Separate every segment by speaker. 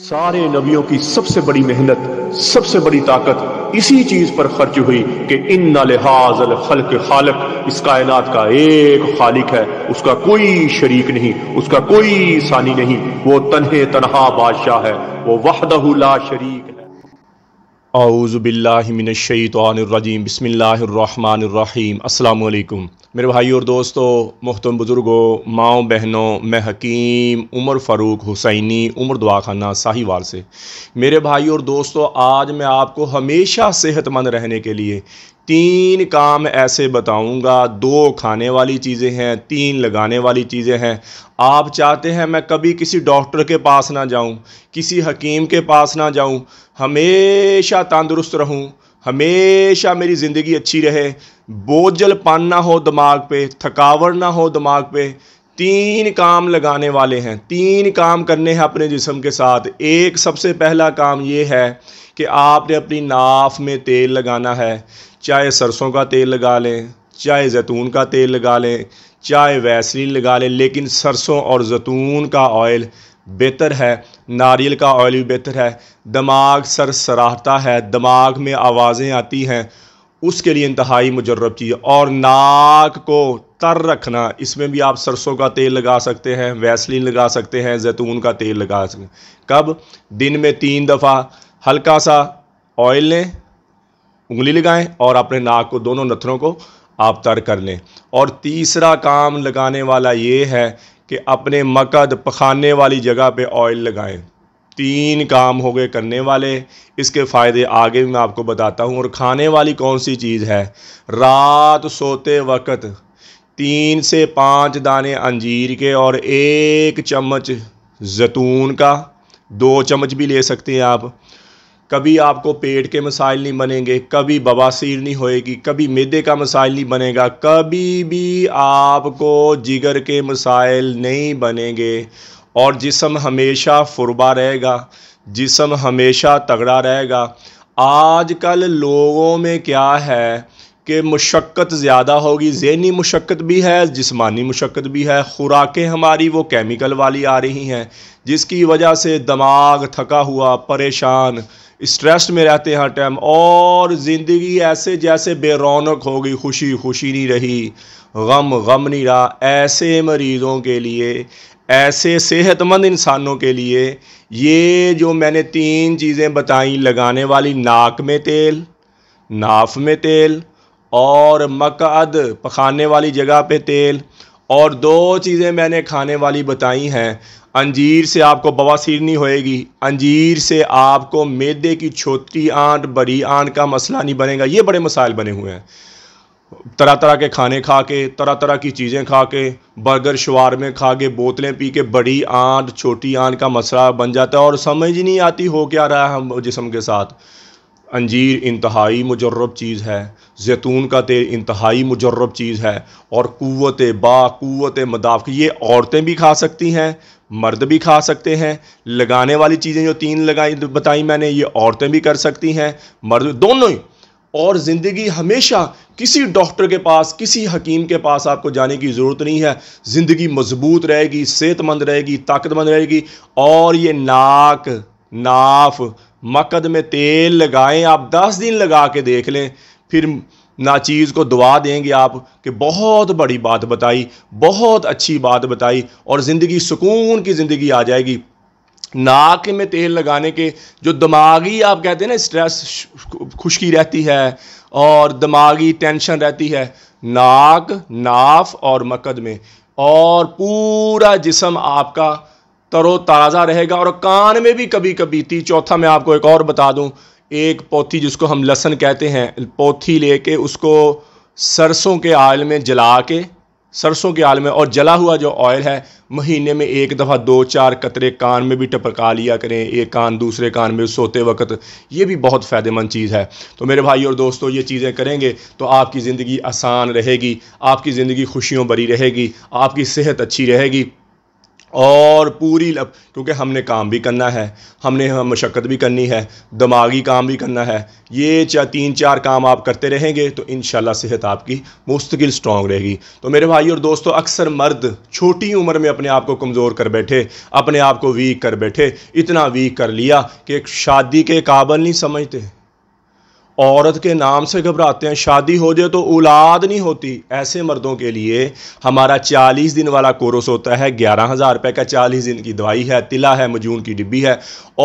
Speaker 1: सारे नबियों की सबसे बड़ी मेहनत सबसे बड़ी ताकत इसी चीज पर खर्च हुई कि इन अल खलक खालक इस कायनात का एक खालिक है उसका कोई शरीक नहीं उसका कोई सानी नहीं वो तनहे तनहा बादशाह है वो वहदहुला शरीक है आऊज़बिल्लिमिनशैतरजीम बसमीम अल्लाम मेरे भाई और दोस्तों महतम बुज़ुर्गों माओ बहनों मैं हकीम उमर फ़ारूक हुसैनी उमर दवाखाना साहिवाल से मेरे भाई और दोस्तों आज मैं आपको हमेशा सेहतमंद रहने के लिए तीन काम ऐसे बताऊंगा दो खाने वाली चीज़ें हैं तीन लगाने वाली चीज़ें हैं आप चाहते हैं मैं कभी किसी डॉक्टर के पास ना जाऊं किसी हकीम के पास ना जाऊं हमेशा तंदुरुस्त रहूं हमेशा मेरी ज़िंदगी अच्छी रहे बोझल पान ना हो दिमाग पे थकावट ना हो दिमाग पे तीन काम लगाने वाले हैं तीन काम करने हैं अपने जिसम के साथ एक सबसे पहला काम ये है कि आपने अपनी नाफ में तेल लगाना है चाहे सरसों का तेल लगा लें चाहे जैतून का तेल लगा लें चाहे वैसलीन लगा लें लेकिन सरसों और जैतून का ऑयल बेहतर है नारियल का ऑयल भी बेहतर है दिमाग सर सराहता है दिमाग में आवाज़ें आती हैं उसके लिए इंतहाई मुजरब चीज़ और नाक को तर रखना इसमें भी आप सरसों का तेल लगा सकते हैं वैसलिन लगा सकते हैं जैतून का तेल लगा सकते हैं कब दिन में तीन दफ़ा हल्का सा ऑयल लें उंगली लगाएं और अपने नाक को दोनों नथरों को आप तर कर लें और तीसरा काम लगाने वाला ये है कि अपने मकद पखाने वाली जगह पे ऑयल लगाएं तीन काम हो गए करने वाले इसके फ़ायदे आगे भी मैं आपको बताता हूँ और खाने वाली कौन सी चीज़ है रात सोते वक्त तीन से पाँच दाने अंजीर के और एक चम्मच जैतून का दो चम्मच भी ले सकते हैं आप कभी आपको पेट के मसाइल नहीं बनेंगे कभी बवासीर नहीं होएगी कभी मैदे का मसाइल नहीं बनेगा कभी भी आपको जिगर के मसाइल नहीं बनेंगे और जिसम हमेशा फुरबा रहेगा जिसम हमेशा तगड़ा रहेगा आजकल लोगों में क्या है कि मशक्क़त ज़्यादा होगी जहनी मशक्क़त भी है जिसमानी मशक्क़त भी है खुराकें हमारी वो केमिकल वाली आ रही हैं जिसकी वजह से दिमाग थका हुआ परेशान स्ट्रेस में रहते हैं हर टाइम और ज़िंदगी ऐसे जैसे बेरौनक हो गई खुशी खुशी नहीं रही गम गम नहीं रहा ऐसे मरीज़ों के लिए ऐसे सेहतमंद इंसानों के लिए ये जो मैंने तीन चीज़ें बताई लगाने वाली नाक में तेल नाफ में तेल और मकद पखाने वाली जगह पे तेल और दो चीज़ें मैंने खाने वाली बताई हैं अंजीर से आपको बवासीर नहीं होएगी अंजीर से आपको मैदे की छोटी आंट बड़ी आंट का मसला नहीं बनेगा ये बड़े मसाइल बने हुए हैं तरह तरह के खाने खा के तरह तरह की चीज़ें खा के बर्गर शुवार में खा के बोतलें पी के बड़ी आंट छोटी आंट का मसला बन जाता है और समझ ही नहीं आती हो क्या रहा है हम जिसम के साथ अंजीर इंतहाई मुजरब चीज़ है जैतून का तेल इंतहाई मुजरब चीज़ है और कुत बावत मदाफ़ ये औरतें भी खा सकती हैं मर्द भी खा सकते हैं लगाने वाली चीज़ें जो तीन लगाई बताई मैंने ये औरतें भी कर सकती हैं मर्द दोनों ही और ज़िंदगी हमेशा किसी डॉक्टर के पास किसी हकीम के पास आपको जाने की ज़रूरत नहीं है ज़िंदगी मजबूत रहेगी सेहतमंद रहेगी ताकतमंद रहेगी और ये नाक नाफ़ मकद में तेल लगाएं आप दस दिन लगा के देख लें फिर नाचीज़ को दुआ देंगे आप कि बहुत बड़ी बात बताई बहुत अच्छी बात बताई और ज़िंदगी सुकून की ज़िंदगी आ जाएगी नाक में तेल लगाने के जो दिमागी आप कहते हैं ना स्ट्रेस खुशकी रहती है और दिमागी टेंशन रहती है नाक नाफ और मकद में और पूरा जिसम आपका तरोताज़ा रहेगा और कान में भी कभी कभी ती चौथा मैं आपको एक और बता दूं एक पोथी जिसको हम लहसन कहते हैं पोथी लेके उसको सरसों के आयल में जला के सरसों के आल में और जला हुआ जो ऑयल है महीने में एक दफ़ा दो चार कतरे कान में भी टपका लिया करें एक कान दूसरे कान में सोते वक्त ये भी बहुत फ़ायदेमंद चीज़ है तो मेरे भाई और दोस्तों ये चीज़ें करेंगे तो आपकी ज़िंदगी आसान रहेगी आपकी ज़िंदगी खुशियों भरी रहेगी आपकी सेहत अच्छी रहेगी और पूरी लप क्योंकि हमने काम भी करना है हमने हम मशक्क़त भी करनी है दिमागी काम भी करना है ये चा तीन चार काम आप करते रहेंगे तो इन सेहत आपकी मुस्तकिल स्ट्रॉन्ग रहेगी तो मेरे भाई और दोस्तों अक्सर मर्द छोटी उम्र में अपने आप को कमज़ोर कर बैठे अपने आप को वीक कर बैठे इतना वीक कर लिया कि शादी के काबल नहीं समझते औरत के नाम से घबराते हैं शादी हो जाए तो औलाद नहीं होती ऐसे मर्दों के लिए हमारा चालीस दिन वाला कोर्स होता है ग्यारह हज़ार रुपये का चालीस दिन की दवाई है तिला है मजून की डिब्बी है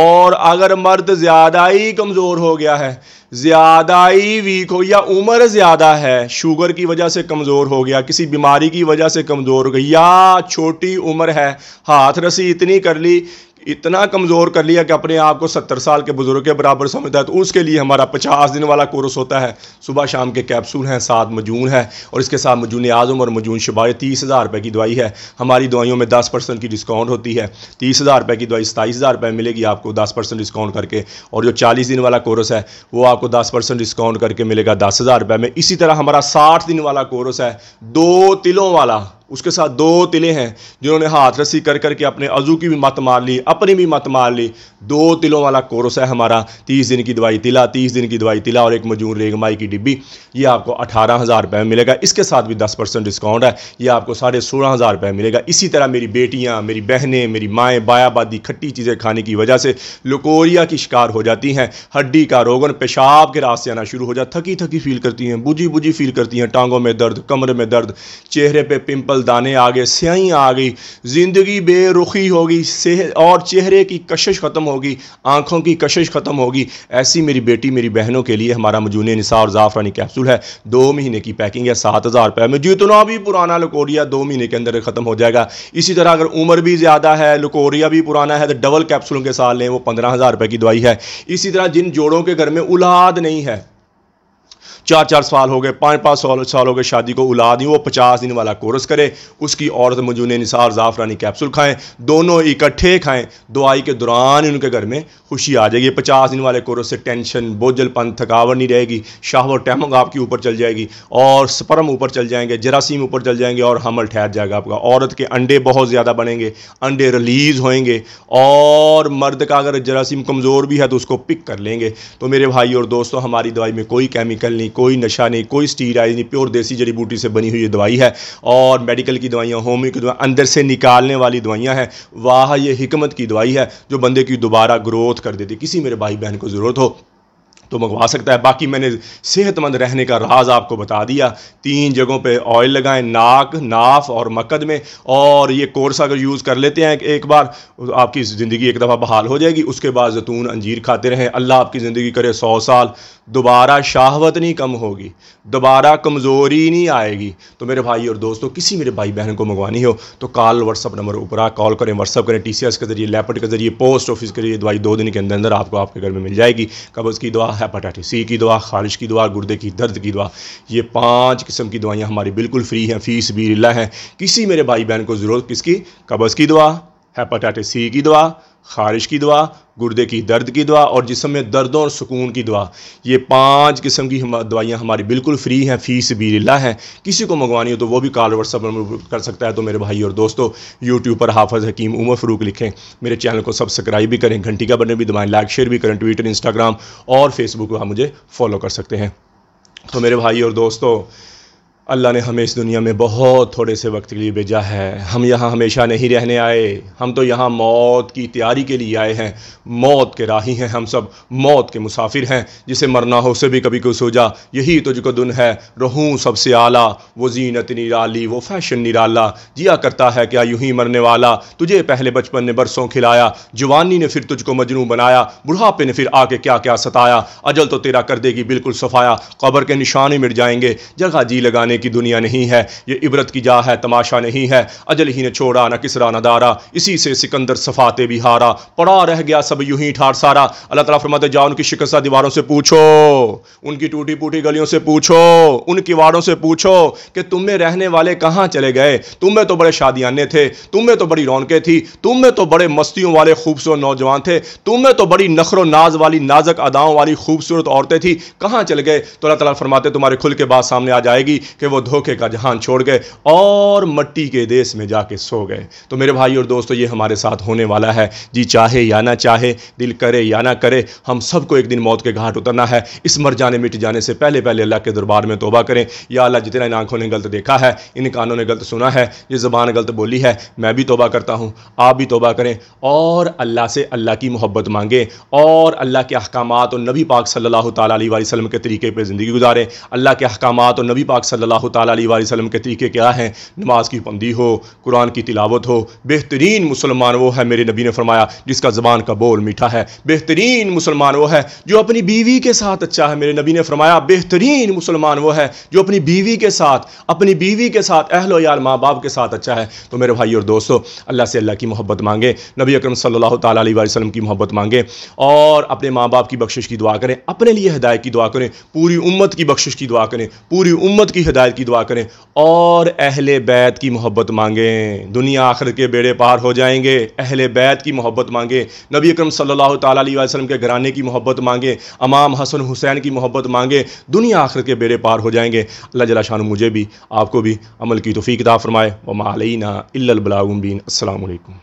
Speaker 1: और अगर मर्द ज़्यादा ही कमज़ोर हो गया है ज़्यादा ही वीक हो या उम्र ज़्यादा है शुगर की वजह से कमज़ोर हो गया किसी बीमारी की वजह से कमज़ोर हो गई या छोटी उम्र है हाथ रसी इतनी कर ली इतना कमज़ोर कर लिया कि अपने आप को सत्तर साल के बुज़ुर्ग के बराबर समझता है तो उसके लिए हमारा पचास दिन वाला कोर्स होता है सुबह शाम के कैप्सूल हैं सात मजून है और इसके साथ मजून आज़म और मजून शबाई तीस हज़ार रुपये की दवाई है हमारी दवाइयों में दस परसेंट की डिस्काउंट होती है तीस हज़ार रुपये की दवाई सताईस हज़ार रुपये मिलेगी आपको दस परसेंट डिस्काउंट करके और जो चालीस दिन वाला कोर्स है वो आपको दस परसेंट डिस्काउंट करके मिलेगा दस हज़ार रुपये में इसी तरह हमारा साठ दिन वाला कोर्स है दो तिलों वाला उसके साथ दो तिले हैं जिन्होंने हाथ रस्सी कर करके अपने अजू की भी मत मार ली अपनी भी मत मार ली दो तिलों वाला कोरस है हमारा तीस दिन की दवाई तिला तीस दिन की दवाई तिला और एक मजूर रेगमाई की डिब्बी ये आपको अठारह हज़ार रुपये में मिलेगा इसके साथ भी दस परसेंट डिस्काउंट है ये आपको साढ़े सोलह हज़ार रुपये मिलेगा इसी तरह मेरी बेटियाँ मेरी बहनें मेरी माएँ बायाबादी खट्टी चीज़ें खाने की वजह से लकोरिया की शिकार हो जाती हैं हड्डी का रोगन पेशाब के रास्ते आना शुरू हो जाता थकी थकी फील करती हैं बुझी बुझी फील करती हैं टांगों में दर्द कमर में दर्द चेहरे पर पिम्पल दाने आ गए स्याही आ गई ज़िंदगी बेरुखी होगी सेहत और चेहरे की कशिश ख़त्म होगी आँखों की कशिश ख़त्म होगी ऐसी मेरी बेटी मेरी बहनों के लिए हमारा मजून निसार और ज़ाफ़रानी कैप्सूल है दो महीने की पैकिंग है सात हज़ार रुपये में जितना भी पुराना लकोरिया दो महीने के अंदर ख़त्म हो जाएगा इसी तरह अगर उम्र भी ज़्यादा है लकोरिया भी पुराना है तो डबल कैप्सूलों के साथ लें वो पंद्रह हज़ार रुपये की दवाई है इसी तरह जिन जोड़ों के घर में उलाद नहीं है चार चार साल हो गए पाँच पाँच साल साल हो गए शादी को उला दी वो पचास दिन वाला कोर्स करे उसकी औरत मजून निसार ज़ाफ़रानी कैप्सूल खाएँ दोनों इकट्ठे खाएँ दवाई के दौरान ही उनके घर में खुशी आ जाएगी पचास दिन वाले कोर्स से टेंशन बोझलपन थकावट नहीं रहेगी शाहवर टैमंग आपके ऊपर चल जाएगी और स्परम ऊपर चल जाएंगे जरासीम ऊपर चल जाएंगे और हमल ठहर जाएगा आपका औरत के अंडे बहुत ज़्यादा बनेंगे अंडे रिलीज़ होंगे और मर्द का अगर जरासीम कमज़ोर भी है तो उसको पिक कर लेंगे तो मेरे भाई और दोस्तों हमारी दवाई में कोई केमिकल नहीं कोई नशा नहीं कोई स्टीराइज नहीं प्योर देसी जड़ी बूटी से बनी हुई दवाई है और मेडिकल की दवाइयाँ होम्यो की दवाई अंदर से निकालने वाली दवाइयाँ हैं वाह ये हिकमत की दवाई है जो बंदे की दोबारा ग्रोथ कर देती किसी मेरे भाई बहन को ज़रूरत हो तो मंगवा सकता है बाकी मैंने सेहतमंद रहने का राज आपको बता दिया तीन जगहों पे ऑयल लगाएं नाक नाफ और मकद में और ये कोर्स अगर यूज़ कर लेते हैं एक बार आपकी ज़िंदगी एक दफ़ा बहाल हो जाएगी उसके बाद जैतून अंजीर खाते रहें अल्लाह आपकी ज़िंदगी करे सौ साल दोबारा शाहवत नहीं कम होगी दोबारा कमज़ोरी नहीं आएगी तो मेरे भाई और दोस्तों किसी मेरे भाई बहन को मंगवानी हो तो कॉल व्हाट्सअप नंबर ऊपर कॉल करें व्हाट्सअप करें टी के ज़रिए लैपट के ज़रिए पोस्ट ऑफिस के जरिए दवाई दो दिन के अंदर अंदर आपको आपके घर में मिल जाएगी कब्ज़ की दवा हेपाटाइटिस सी की दवा खारिश की दवा गुर्दे की दर्द की दवा ये पाँच किस्म की दवाइयाँ हमारी बिल्कुल फ्री हैं फ़ीस भी है किसी मेरे भाई बहन को ज़रूरत किसकी कब्ज़ की दवा हेपाटाइटिस सी की दवा खारिश की दुआ गुर्दे की दर्द की दुआ और जिसम में दर्द और सुकून की दुआ ये पांच किस्म की हम, दवाइयाँ हमारी बिल्कुल फ्री हैं फ़ीस भी ला हैं किसी को मंगवानी हो तो वो भी कॉल व्हाट्सअप नंबर कर सकता है तो मेरे भाई और दोस्तों यूट्यूब पर हाफज हकीम उमर फ़रूक लिखें मेरे चैनल को सब्सक्राइब भी करें घंटी का बटन भी दबाएँ लाइक शेयर भी करें ट्विटर इंस्टाग्राम और फेसबुक पर मुझे फॉलो कर सकते हैं तो मेरे भाई और दोस्तों अल्लाह ने हमें इस दुनिया में बहुत थोड़े से वक्त के लिए भेजा है हम यहाँ हमेशा नहीं रहने आए हम तो यहाँ मौत की तैयारी के लिए आए हैं मौत के राही हैं हम सब मौत के मुसाफिर हैं जिसे मरना हो उसे भी कभी कोई जा यही तुझको दुन है रहूँ सबसे आला वो जीनत निराली वो फैशन निराला जिया करता है क्या यूँ ही मरने वाला तुझे पहले बचपन ने बरसों खिलाया जवानी ने फिर तुझको मजनू बनाया बुढ़ापे ने फिर आके क्या क्या सताया अजल तो तेरा कर देगी बिल्कुल सफाया कबर के निशाने मिट जाएंगे जगह जी लगाने की दुनिया नहीं है ये इबरत की जा है तमाशा नहीं है अजल ही ने छोड़ा ना किसरा ना दारा इसी से सिकंदर सफाते भी हारा पड़ा रह गया सब यूं ही ठार सारा अल्लाह तला फरमाते जाओ उनकी शिकस्ता दीवारों से पूछो उनकी टूटी फूटी गलियों से पूछो उनकी वाड़ों से पूछो कि तुम में रहने वाले कहाँ चले गए तुम में तो बड़े शादियाने थे तुम में तो बड़ी रौनकें थी तुम में तो बड़े मस्तियों वाले खूबसूरत नौजवान थे तुम में तो बड़ी नखरो नाज वाली नाजक अदाओं वाली खूबसूरत औरतें थी कहाँ चले गए तो अल्लाह तला फरमाते तुम्हारे खुल के बाद सामने आ जाएगी कि वो धोखे का जहान छोड़ गए और मट्टी के देश में जाके सो गए तो मेरे भाई और दोस्तों ये हमारे साथ होने वाला है जी चाहे या ना चाहे दिल करे या ना करे हम सबको एक दिन मौत के घाट उतरना है इस मर जाने मिट जाने से पहले पहले अल्लाह के दरबार में तोबा करें या अल्लाह जितना इन आंखों ने गलत देखा है इन कानों ने गलत सुना है ये ज़बान गलत बोली है मैं भी तोबा करता हूँ आप भी तोबा करें और अल्लाह से अल्लाह की मोहब्बत मांगें और अल्लाह के अहकाम और नबी पाक सल्लल्लाहु अलैहि वसल्लम के तरीके पर ज़िंदगी गुजारें अल्लाह के अहकाम और नबी पाक सल्ला सल्लल्लाहु अलैहि वसल्लम के तरीके क्या हैं नमाज की पंदी हो कुरान की तिलावत हो बेहतरीन मुसलमान वो है मेरे नबी ने फरमाया जिसका ज़बान का बोल मीठा है बेहतरीन मुसलमान वो है जो अपनी बीवी के साथ अच्छा है मेरे नबी ने फरमाया बेहतरीन मुसलमान वो है जो अपनी बीवी के साथ अपनी बीवी के साथ अहलो यार माँ बाप के साथ अच्छा है तो मेरे भाई और दोस्तों अल्लाह से अल्लाह की मोहब्बत मांगे नबी अकरम सल्लल्लाहु अलैहि वसल्लम की मोहब्बत मांगे और अपने माँ बाप की बख्शिश की दुआ करें अपने लिए हदायत की दुआ करें पूरी उम्मत की बख्शिश की दुआ करें पूरी उम्मत की हदायत हिदायत की दुआ करें और अहल बैत की मोहब्बत मांगें दुनिया आखिर के बेड़े पार हो जाएंगे अहल बैत की मोहब्बत मांगें नबी अक्रम सल्लल्लाहु अलैहि वसल्लम के घराने की मोहब्बत मांगें अमाम हसन हुसैन की मोहब्बत मांगें दुनिया आखिर के बेड़े पार हो जाएंगे अल्लाह जला शाह मुझे भी आपको भी अमल की तोफ़ी किताब फरमाए वमा अलैना